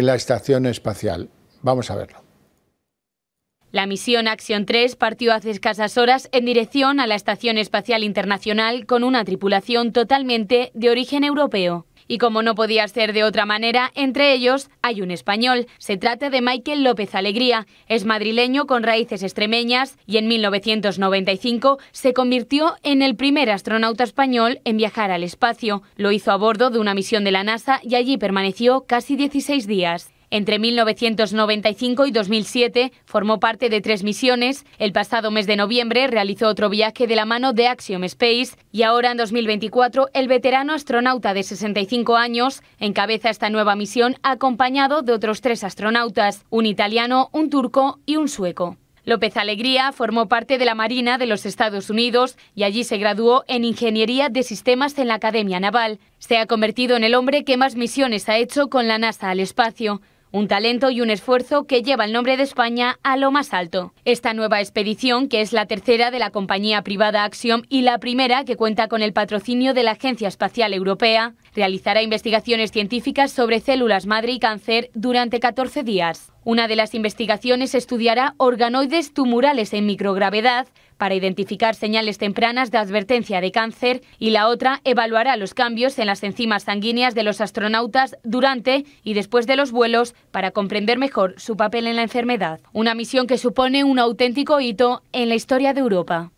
en la Estación Espacial. Vamos a verlo. La misión Action 3 partió hace escasas horas en dirección a la Estación Espacial Internacional con una tripulación totalmente de origen europeo. Y como no podía ser de otra manera, entre ellos hay un español. Se trata de Michael López Alegría. Es madrileño con raíces extremeñas y en 1995 se convirtió en el primer astronauta español en viajar al espacio. Lo hizo a bordo de una misión de la NASA y allí permaneció casi 16 días. Entre 1995 y 2007 formó parte de tres misiones. El pasado mes de noviembre realizó otro viaje de la mano de Axiom Space y ahora en 2024 el veterano astronauta de 65 años encabeza esta nueva misión acompañado de otros tres astronautas, un italiano, un turco y un sueco. López Alegría formó parte de la Marina de los Estados Unidos y allí se graduó en Ingeniería de Sistemas en la Academia Naval. Se ha convertido en el hombre que más misiones ha hecho con la NASA al espacio. Un talento y un esfuerzo que lleva el nombre de España a lo más alto. Esta nueva expedición, que es la tercera de la compañía privada Axiom y la primera que cuenta con el patrocinio de la Agencia Espacial Europea, realizará investigaciones científicas sobre células madre y cáncer durante 14 días. Una de las investigaciones estudiará organoides tumorales en microgravedad para identificar señales tempranas de advertencia de cáncer y la otra evaluará los cambios en las enzimas sanguíneas de los astronautas durante y después de los vuelos para comprender mejor su papel en la enfermedad. Una misión que supone un auténtico hito en la historia de Europa.